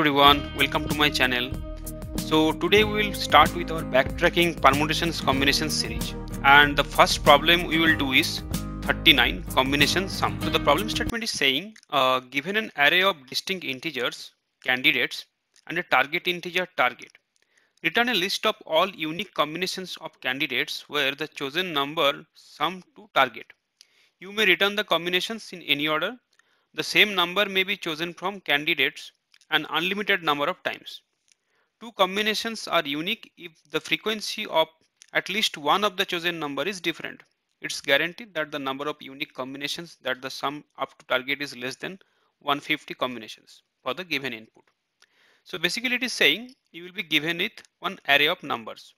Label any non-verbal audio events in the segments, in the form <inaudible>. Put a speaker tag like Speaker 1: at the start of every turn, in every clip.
Speaker 1: everyone welcome to my channel so today we will start with our backtracking permutations combinations series and the first problem we will do is 39 combination sum so the problem statement is saying uh, given an array of distinct integers candidates and a target integer target return a list of all unique combinations of candidates where the chosen number sum to target you may return the combinations in any order the same number may be chosen from candidates an unlimited number of times. Two combinations are unique if the frequency of at least one of the chosen number is different. It's guaranteed that the number of unique combinations that the sum up to target is less than 150 combinations for the given input. So basically it is saying you will be given with one array of numbers.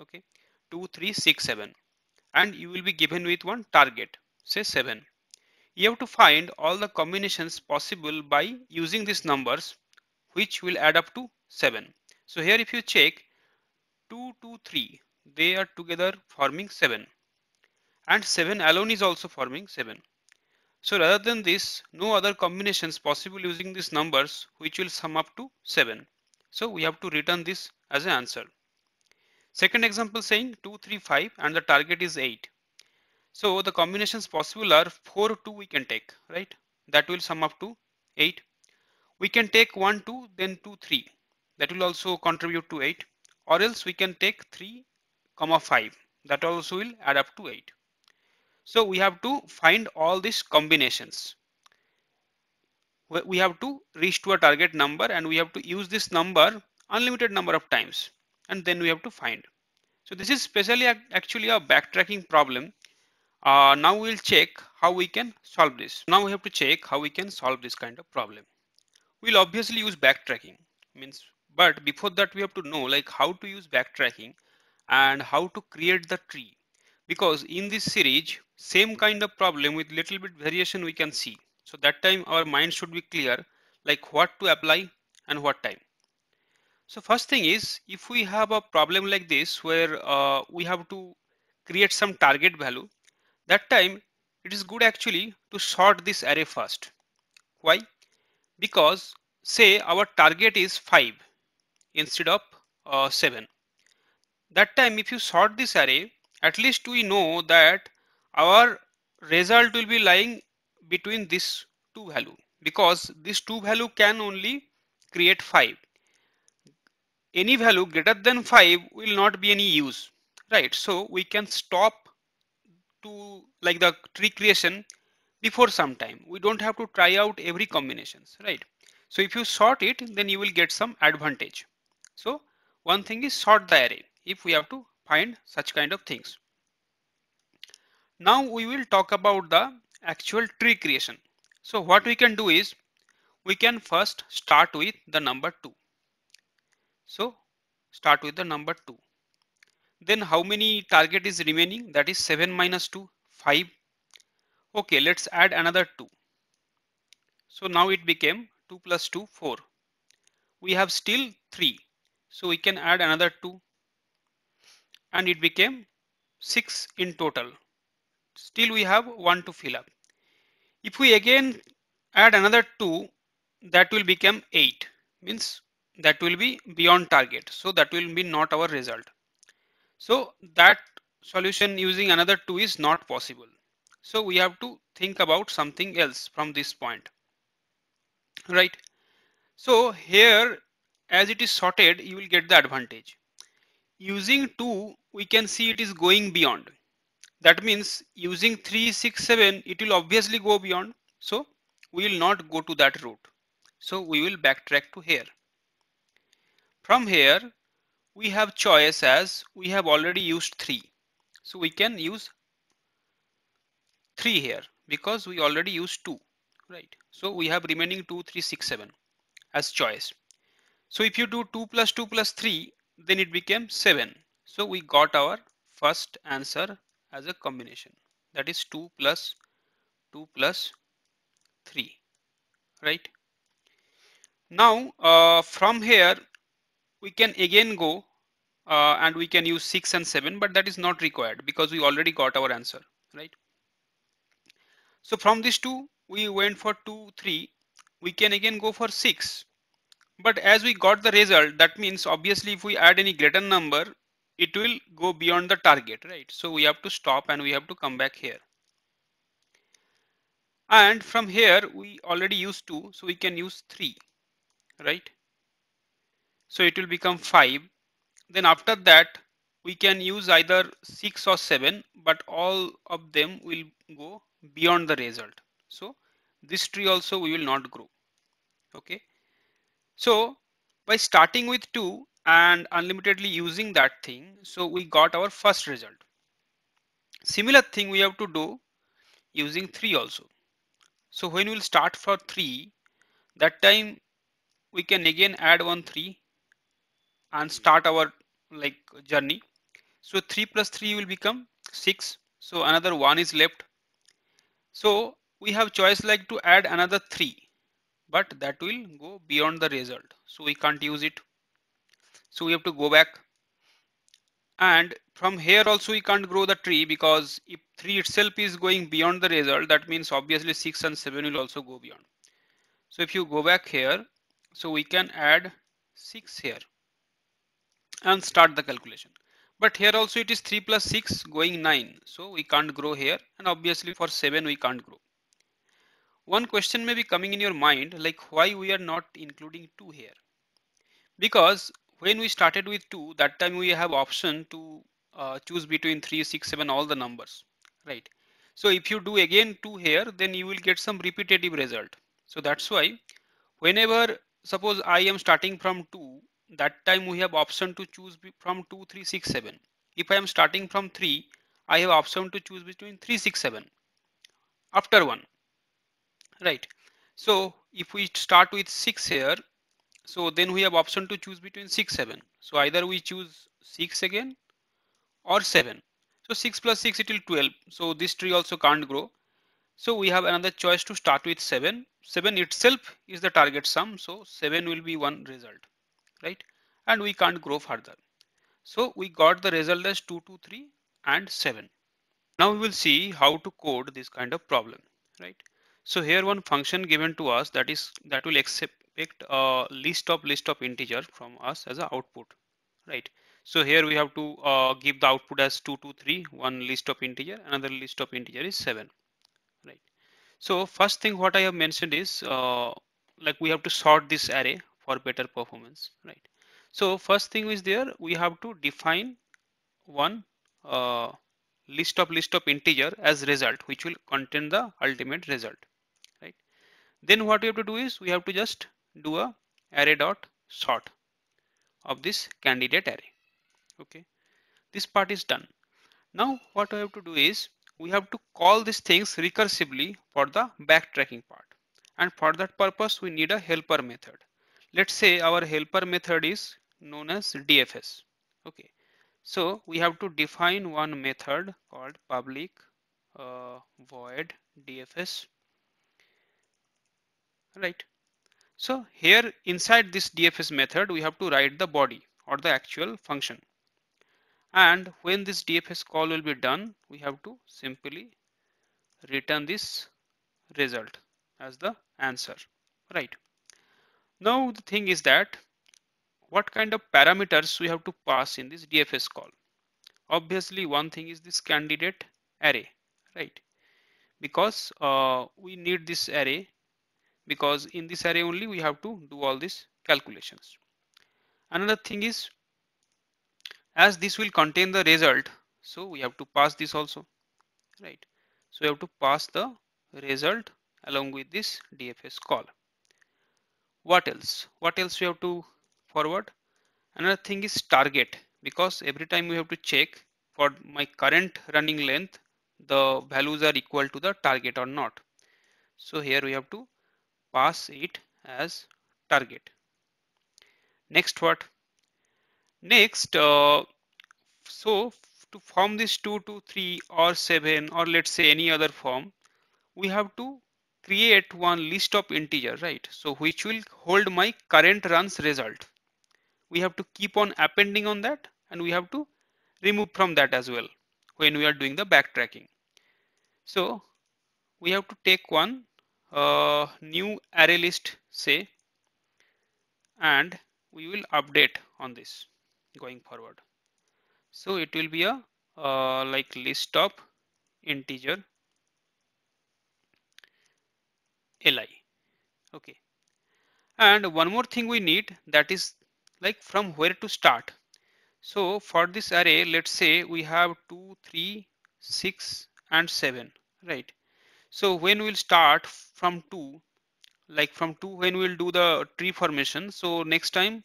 Speaker 1: Okay, 2, 3, 6, 7 and you will be given with one target say 7 you have to find all the combinations possible by using these numbers which will add up to 7. So here if you check 2, 2, 3 they are together forming 7 and 7 alone is also forming 7. So rather than this no other combinations possible using these numbers which will sum up to 7. So we have to return this as an answer. Second example saying 2, 3, 5 and the target is 8. So the combinations possible are 4, 2 we can take, right? That will sum up to 8. We can take 1, 2, then 2, 3. That will also contribute to 8. Or else we can take 3, comma 5. That also will add up to 8. So we have to find all these combinations. We have to reach to a target number and we have to use this number unlimited number of times and then we have to find. So this is specially actually a backtracking problem uh, now we'll check how we can solve this. Now we have to check how we can solve this kind of problem. We'll obviously use backtracking means, but before that we have to know like how to use backtracking and how to create the tree because in this series same kind of problem with little bit variation we can see so that time our mind should be clear like what to apply and what time so first thing is if we have a problem like this where uh, we have to create some target value that time it is good actually to sort this array first. Why? Because say our target is 5 instead of uh, 7. That time if you sort this array at least we know that our result will be lying between this two value because this two value can only create 5. Any value greater than 5 will not be any use right so we can stop to like the tree creation before some time. We don't have to try out every combinations, right? So if you sort it, then you will get some advantage. So one thing is sort the array if we have to find such kind of things. Now we will talk about the actual tree creation. So what we can do is we can first start with the number 2. So start with the number 2. Then how many target is remaining? That is 7 minus 2, 5. Okay, let's add another 2. So now it became 2 plus 2, 4. We have still 3. So we can add another 2. And it became 6 in total. Still we have 1 to fill up. If we again add another 2, that will become 8. Means that will be beyond target. So that will be not our result. So that solution using another two is not possible. So we have to think about something else from this point, right? So here, as it is sorted, you will get the advantage. Using two, we can see it is going beyond. That means using three, six, seven, it will obviously go beyond. So we will not go to that route. So we will backtrack to here. From here, we have choice as we have already used 3 so we can use 3 here because we already used 2 right so we have remaining 2 3 6 7 as choice so if you do 2 plus 2 plus 3 then it became 7 so we got our first answer as a combination that is 2 plus 2 plus 3 right now uh, from here we can again go uh, and we can use 6 and 7 but that is not required because we already got our answer right so from these two we went for 2 3 we can again go for 6 but as we got the result that means obviously if we add any greater number it will go beyond the target right so we have to stop and we have to come back here and from here we already used 2 so we can use 3 right so it will become 5. Then after that, we can use either 6 or 7, but all of them will go beyond the result. So this tree also we will not grow. Okay. So by starting with 2 and unlimitedly using that thing, so we got our first result. Similar thing we have to do using 3 also. So when we'll start for 3, that time we can again add one 3 and start our like journey. So 3 plus 3 will become 6. So another 1 is left. So we have choice like to add another 3 but that will go beyond the result. So we can't use it. So we have to go back and from here also we can't grow the tree because if 3 itself is going beyond the result that means obviously 6 and 7 will also go beyond. So if you go back here so we can add 6 here and start the calculation. But here also it is 3 plus 6 going 9. So we can't grow here and obviously for 7 we can't grow. One question may be coming in your mind like why we are not including 2 here. Because when we started with 2 that time we have option to uh, choose between 3, 6, 7 all the numbers. Right. So if you do again 2 here then you will get some repetitive result. So that's why whenever suppose I am starting from 2 that time we have option to choose from 2 3 6 7 if i am starting from 3 i have option to choose between 3 6 7 after 1 right so if we start with 6 here so then we have option to choose between 6 7 so either we choose 6 again or 7 so 6 plus 6 it will 12 so this tree also can't grow so we have another choice to start with 7 7 itself is the target sum so 7 will be one result right? And we can't grow further. So we got the result as 2, 2, 3 and 7. Now we will see how to code this kind of problem, right? So here one function given to us that is that will expect a list of list of integer from us as an output, right? So here we have to uh, give the output as 2, 2, 3, one list of integer, another list of integer is 7, right? So first thing what I have mentioned is uh, like we have to sort this array for better performance, right? So first thing is there, we have to define one uh, list of list of integer as result, which will contain the ultimate result, right? Then what we have to do is we have to just do a array dot sort of this candidate array. Okay, this part is done. Now what we have to do is we have to call these things recursively for the backtracking part. And for that purpose, we need a helper method let's say our helper method is known as DFS. Okay, so we have to define one method called public uh, void DFS. Right. So here inside this DFS method, we have to write the body or the actual function. And when this DFS call will be done, we have to simply return this result as the answer, right? Now the thing is that what kind of parameters we have to pass in this DFS call. Obviously one thing is this candidate array, right? Because uh, we need this array because in this array only we have to do all these calculations. Another thing is as this will contain the result so we have to pass this also right so we have to pass the result along with this DFS call what else what else we have to forward another thing is target because every time we have to check for my current running length the values are equal to the target or not so here we have to pass it as target next what next uh, so to form this 2 to 3 or 7 or let's say any other form we have to create one list of integer, right? So which will hold my current runs result. We have to keep on appending on that and we have to remove from that as well when we are doing the backtracking. So we have to take one uh, new array list say and we will update on this going forward. So it will be a uh, like list of integer li okay and one more thing we need that is like from where to start so for this array let's say we have 2 3 6 and 7 right so when we'll start from 2 like from 2 when we'll do the tree formation so next time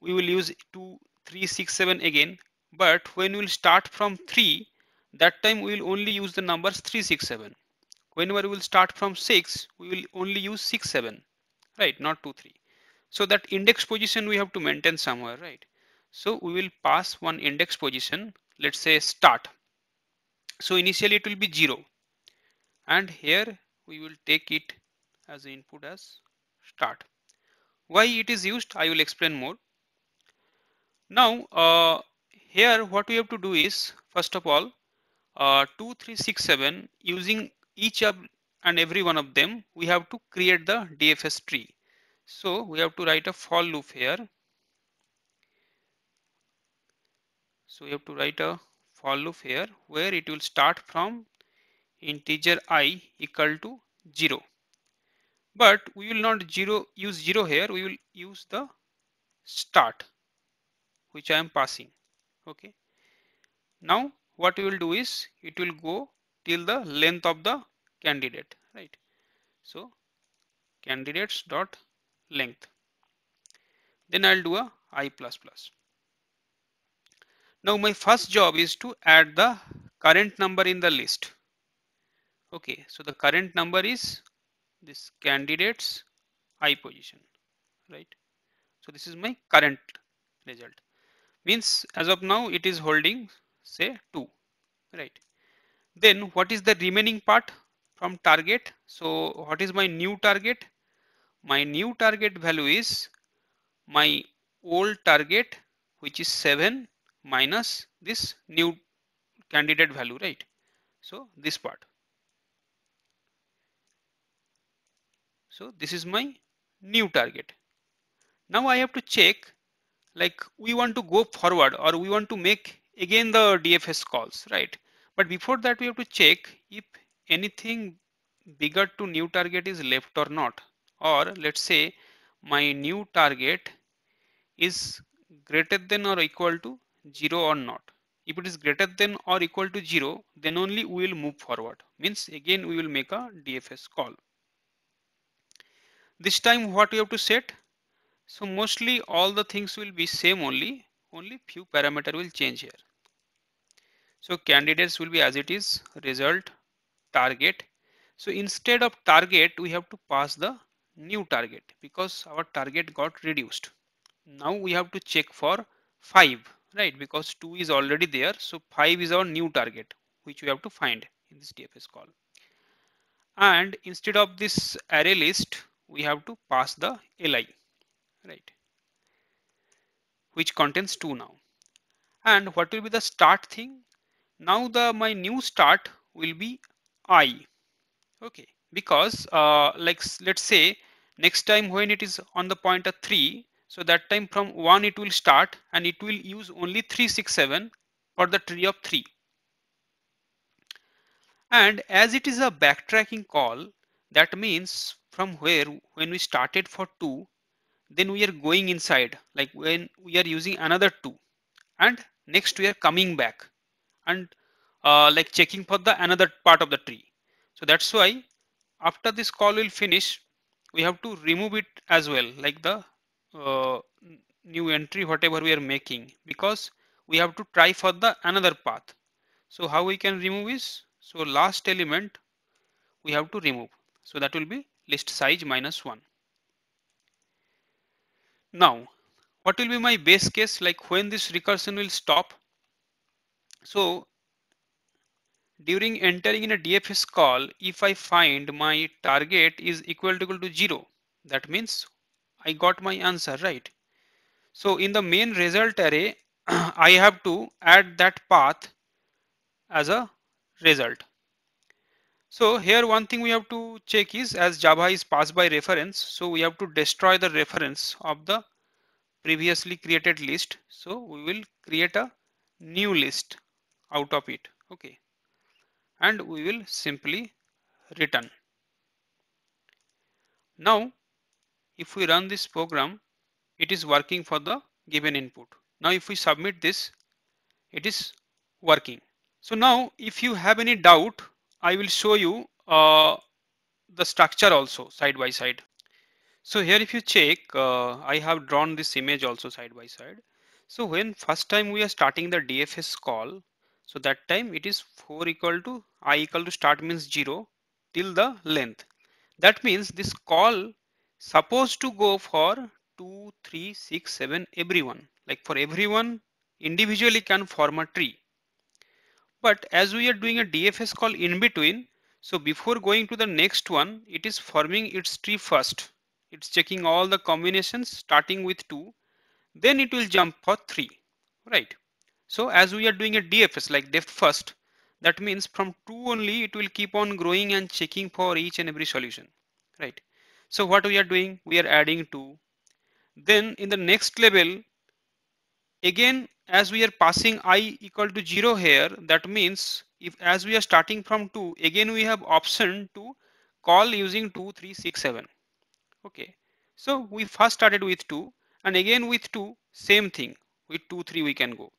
Speaker 1: we will use 2 3 6 7 again but when we'll start from 3 that time we'll only use the numbers 3 6 7 whenever we will start from 6 we will only use 6 7 right not 2 3 so that index position we have to maintain somewhere right so we will pass one index position let's say start so initially it will be 0 and here we will take it as input as start why it is used I will explain more now uh, here what we have to do is first of all uh, 2367 using each of and every one of them we have to create the DFS tree. So we have to write a for loop here. So we have to write a for loop here where it will start from integer i equal to 0. But we will not zero use 0 here we will use the start which I am passing okay. Now what we will do is it will go till the length of the candidate right so candidates dot length then I'll do a i plus plus now my first job is to add the current number in the list okay so the current number is this candidates i position right so this is my current result means as of now it is holding say 2 right then what is the remaining part from target? So what is my new target? My new target value is my old target which is 7 minus this new candidate value, right? So this part. So this is my new target. Now I have to check like we want to go forward or we want to make again the DFS calls, right? But before that, we have to check if anything bigger to new target is left or not. Or let's say my new target is greater than or equal to 0 or not. If it is greater than or equal to 0, then only we will move forward. Means again, we will make a DFS call. This time what we have to set? So mostly all the things will be same only, only few parameter will change here. So candidates will be as it is result target. So instead of target, we have to pass the new target because our target got reduced. Now we have to check for 5, right? Because 2 is already there. So 5 is our new target, which we have to find in this DFS call. And instead of this array list, we have to pass the li, right? Which contains 2 now. And what will be the start thing? now the my new start will be i okay because uh, like let's say next time when it is on the pointer 3 so that time from 1 it will start and it will use only 367 for the tree of 3 and as it is a backtracking call that means from where when we started for 2 then we are going inside like when we are using another 2 and next we are coming back and uh, like checking for the another part of the tree. So that's why after this call will finish, we have to remove it as well, like the uh, new entry, whatever we are making, because we have to try for the another path. So how we can remove is, so last element we have to remove. So that will be list size minus one. Now, what will be my base case like when this recursion will stop? So during entering in a DFS call, if I find my target is equal to equal to zero, that means I got my answer right. So in the main result array, <clears throat> I have to add that path as a result. So here one thing we have to check is as Java is passed by reference, so we have to destroy the reference of the previously created list. So we will create a new list out of it okay and we will simply return now if we run this program it is working for the given input now if we submit this it is working so now if you have any doubt I will show you uh, the structure also side by side so here if you check uh, I have drawn this image also side by side so when first time we are starting the DFS call so that time it is 4 equal to i equal to start means 0 till the length. That means this call supposed to go for 2, 3, 6, 7 everyone. Like for everyone individually can form a tree. But as we are doing a DFS call in between, so before going to the next one, it is forming its tree first. It's checking all the combinations starting with 2. Then it will jump for 3, right? So as we are doing a DFS like depth first, that means from two only it will keep on growing and checking for each and every solution, right? So what we are doing, we are adding two. Then in the next level, again as we are passing i equal to 0 here that means if as we are starting from 2 again we have option to call using 2 3 6 7 okay so we first started with 2 and again with 2 same thing with 2 3 we can go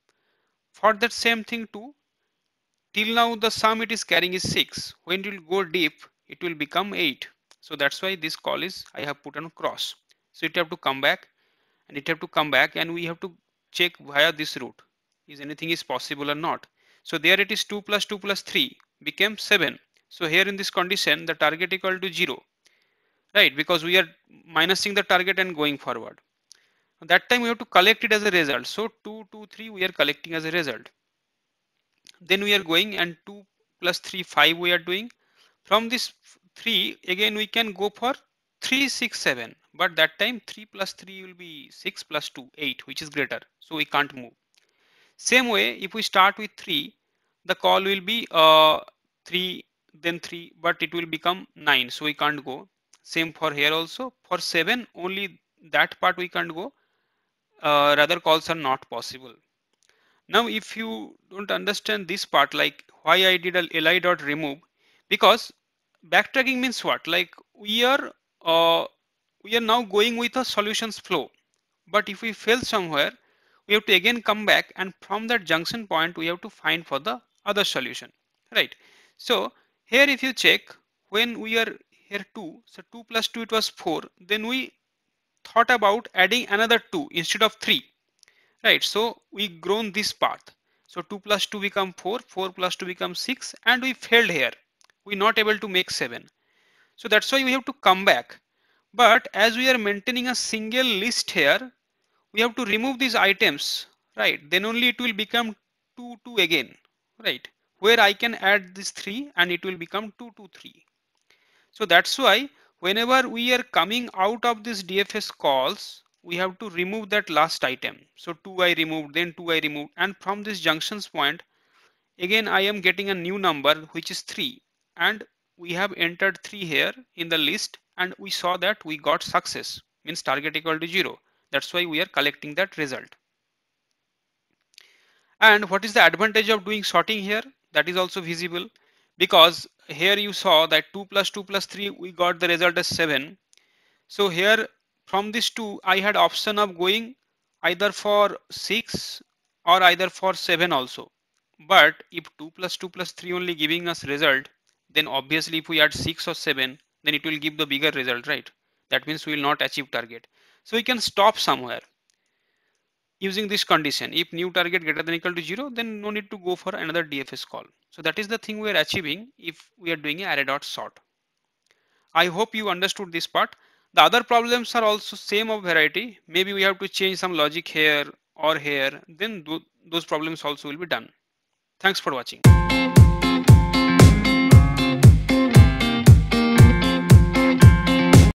Speaker 1: for that same thing too till now the sum it is carrying is 6 when it will go deep it will become 8 so that's why this call is I have put on cross so it have to come back and it have to come back and we have to check via this route is anything is possible or not so there it is 2 plus 2 plus 3 became 7 so here in this condition the target equal to 0 right because we are minusing the target and going forward that time we have to collect it as a result so 2 2 3 we are collecting as a result then we are going and 2 plus 3 5 we are doing from this 3 again we can go for 3 6 7 but that time 3 plus 3 will be 6 plus 2 8 which is greater so we can't move same way if we start with 3 the call will be uh, 3 then 3 but it will become 9 so we can't go same for here also for 7 only that part we can't go uh, rather calls are not possible. Now, if you don't understand this part, like why I did a li dot remove, because backtracking means what? Like we are uh, we are now going with a solutions flow, but if we fail somewhere, we have to again come back, and from that junction point, we have to find for the other solution, right? So here, if you check when we are here 2, so 2 plus 2 it was 4, then we thought about adding another 2 instead of 3 right so we grown this path so 2 plus 2 become 4 4 plus 2 become 6 and we failed here we not able to make 7 so that's why we have to come back but as we are maintaining a single list here we have to remove these items right then only it will become 2 2 again right where I can add this 3 and it will become two two three. so that's why whenever we are coming out of this DFS calls, we have to remove that last item. So 2i removed, then 2i removed. And from this junctions point, again, I am getting a new number, which is 3. And we have entered 3 here in the list. And we saw that we got success, means target equal to 0. That's why we are collecting that result. And what is the advantage of doing sorting here? That is also visible because here you saw that 2 plus 2 plus 3 we got the result as 7 so here from this two I had option of going either for 6 or either for 7 also but if 2 plus 2 plus 3 only giving us result then obviously if we add 6 or 7 then it will give the bigger result right that means we will not achieve target so we can stop somewhere using this condition if new target greater than equal to zero then no need to go for another dfs call so that is the thing we are achieving if we are doing a array dot sort i hope you understood this part the other problems are also same of variety maybe we have to change some logic here or here then those problems also will be done thanks for watching